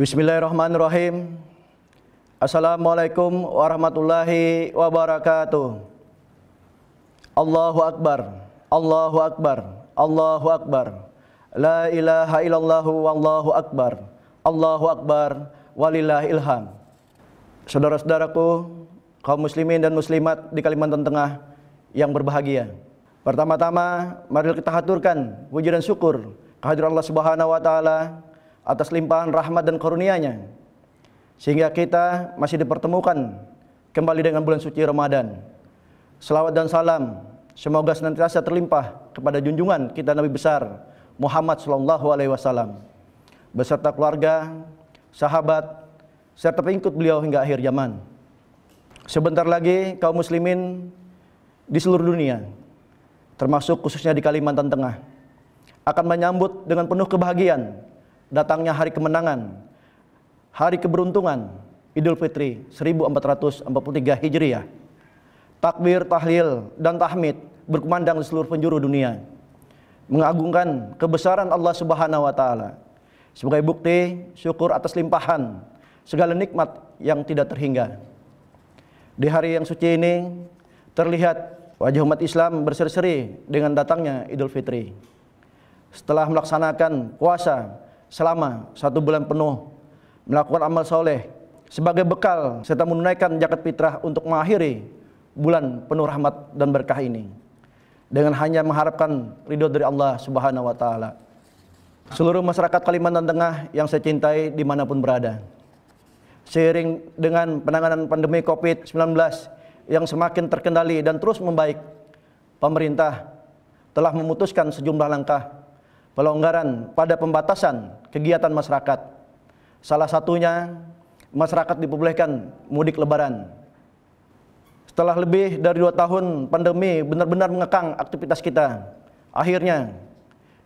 Bismillahirrahmanirrahim. Assalamualaikum warahmatullahi wabarakatuh. Allahu Akbar. Allahu Akbar. Allahu Akbar. La ilaha illallah wallahu akbar. Allahu Akbar walillah ilham. Saudara-saudaraku, kaum muslimin dan muslimat di Kalimantan Tengah yang berbahagia. Pertama-tama, mari kita haturkan puji dan syukur kehadirat Allah Subhanahu wa taala atas limpahan rahmat dan karunia-Nya sehingga kita masih dipertemukan kembali dengan bulan suci Ramadan. Selawat dan salam semoga senantiasa terlimpah kepada junjungan kita Nabi besar Muhammad sallallahu alaihi wasallam beserta keluarga, sahabat serta pengikut beliau hingga akhir zaman. Sebentar lagi kaum muslimin di seluruh dunia termasuk khususnya di Kalimantan Tengah akan menyambut dengan penuh kebahagiaan datangnya hari kemenangan, hari keberuntungan, Idul Fitri 1443 Hijriah. Takbir, tahlil, dan tahmid berkumandang di seluruh penjuru dunia. Mengagungkan kebesaran Allah Subhanahu wa taala sebagai bukti syukur atas limpahan segala nikmat yang tidak terhingga. Di hari yang suci ini terlihat wajah umat Islam berseri-seri dengan datangnya Idul Fitri. Setelah melaksanakan puasa selama satu bulan penuh melakukan amal soleh sebagai bekal serta menunaikan zakat fitrah untuk mengakhiri bulan penuh rahmat dan berkah ini dengan hanya mengharapkan ridho dari Allah Subhanahu wa taala. Seluruh masyarakat Kalimantan Tengah yang saya cintai dimanapun berada. Seiring dengan penanganan pandemi COVID-19 yang semakin terkendali dan terus membaik, pemerintah telah memutuskan sejumlah langkah pelonggaran pada pembatasan kegiatan masyarakat. Salah satunya masyarakat diperbolehkan mudik lebaran. Setelah lebih dari dua tahun pandemi benar-benar mengekang aktivitas kita. Akhirnya,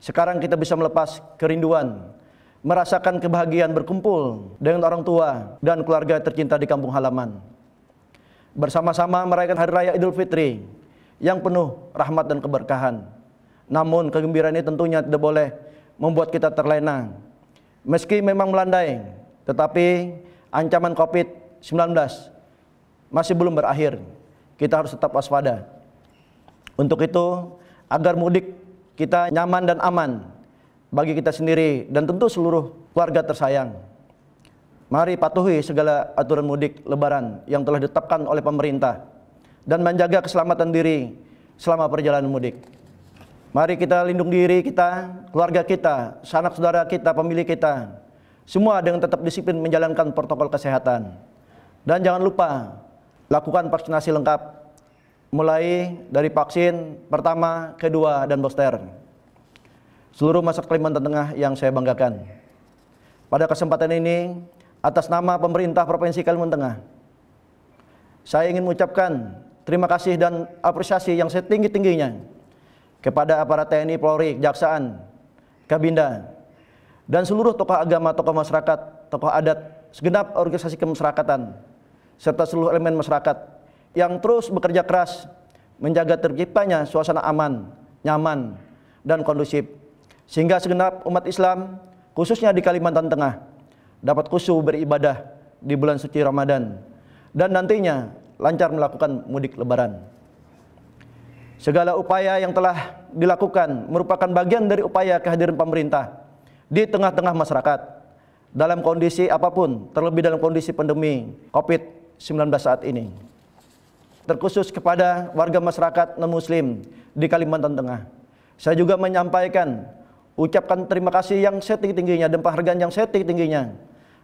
sekarang kita bisa melepas kerinduan, merasakan kebahagiaan berkumpul dengan orang tua dan keluarga tercinta di kampung halaman. Bersama-sama merayakan Hari Raya Idul Fitri yang penuh rahmat dan keberkahan. Namun kegembiraan ini tentunya tidak boleh membuat kita terlena. Meski memang melandai, tetapi ancaman COVID-19 masih belum berakhir. Kita harus tetap waspada. Untuk itu, agar mudik kita nyaman dan aman bagi kita sendiri dan tentu seluruh keluarga tersayang. Mari patuhi segala aturan mudik lebaran yang telah ditetapkan oleh pemerintah dan menjaga keselamatan diri selama perjalanan mudik. Mari kita lindung diri kita, keluarga kita, sanak saudara kita, pemilih kita. Semua dengan tetap disiplin menjalankan protokol kesehatan. Dan jangan lupa lakukan vaksinasi lengkap mulai dari vaksin pertama, kedua, dan booster. Seluruh masyarakat Kalimantan Tengah yang saya banggakan. Pada kesempatan ini, atas nama pemerintah Provinsi Kalimantan Tengah, saya ingin mengucapkan terima kasih dan apresiasi yang setinggi-tingginya kepada aparat TNI, Polri, Kejaksaan, Kabinda, dan seluruh tokoh agama, tokoh masyarakat, tokoh adat, segenap organisasi kemasyarakatan, serta seluruh elemen masyarakat yang terus bekerja keras menjaga terciptanya suasana aman, nyaman, dan kondusif. Sehingga segenap umat Islam, khususnya di Kalimantan Tengah, dapat khusyuk beribadah di bulan suci Ramadan dan nantinya lancar melakukan mudik lebaran. Segala upaya yang telah dilakukan merupakan bagian dari upaya kehadiran pemerintah di tengah-tengah masyarakat dalam kondisi apapun, terlebih dalam kondisi pandemi COVID-19 saat ini. Terkhusus kepada warga masyarakat non-muslim di Kalimantan Tengah. Saya juga menyampaikan ucapkan terima kasih yang setinggi-tingginya dan penghargaan yang setinggi-tingginya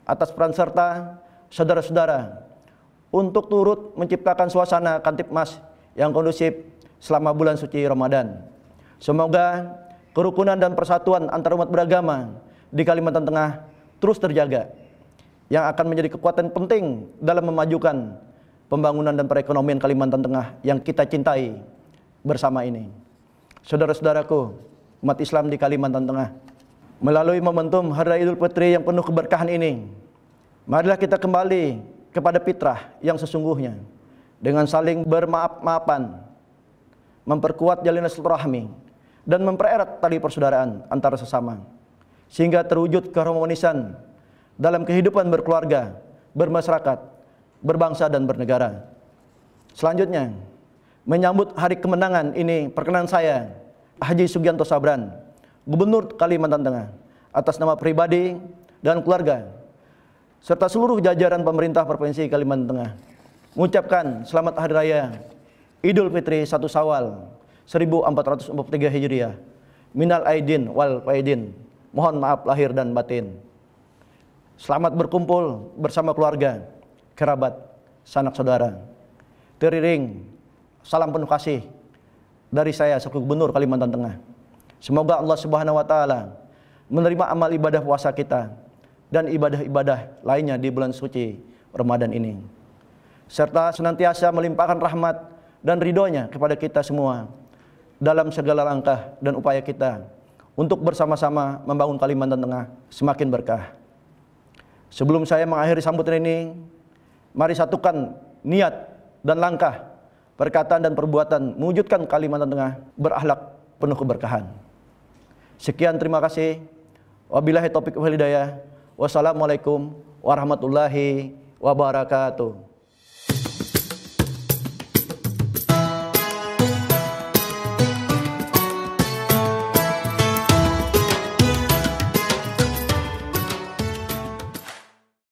atas peran serta saudara-saudara untuk turut menciptakan suasana kantip mas yang kondusif selama bulan suci Ramadan. Semoga kerukunan dan persatuan antar umat beragama di Kalimantan Tengah terus terjaga yang akan menjadi kekuatan penting dalam memajukan pembangunan dan perekonomian Kalimantan Tengah yang kita cintai bersama ini. Saudara-saudaraku, umat Islam di Kalimantan Tengah, melalui momentum Hari Idul Fitri yang penuh keberkahan ini, marilah kita kembali kepada fitrah yang sesungguhnya dengan saling bermaaf-maafan memperkuat jalin silaturahmi dan mempererat tali persaudaraan antara sesama sehingga terwujud keharmonisan dalam kehidupan berkeluarga, bermasyarakat, berbangsa dan bernegara. Selanjutnya, menyambut hari kemenangan ini perkenan saya Haji Sugianto Sabran, Gubernur Kalimantan Tengah atas nama pribadi dan keluarga serta seluruh jajaran pemerintah Provinsi Kalimantan Tengah mengucapkan selamat hari raya Idul Fitri satu Sawal 1443 Hijriah. Minal aidin wal faidin. Mohon maaf lahir dan batin. Selamat berkumpul bersama keluarga, kerabat, sanak saudara. Teriring salam penuh kasih dari saya selaku gubernur Kalimantan Tengah. Semoga Allah Subhanahu wa taala menerima amal ibadah puasa kita dan ibadah-ibadah lainnya di bulan suci Ramadan ini serta senantiasa melimpahkan rahmat dan ridhonya kepada kita semua dalam segala langkah dan upaya kita untuk bersama-sama membangun Kalimantan Tengah semakin berkah. Sebelum saya mengakhiri sambutan ini, mari satukan niat dan langkah, perkataan dan perbuatan mewujudkan Kalimantan Tengah berakhlak penuh keberkahan. Sekian terima kasih. Wabillahi taufik wal Wassalamualaikum warahmatullahi wabarakatuh.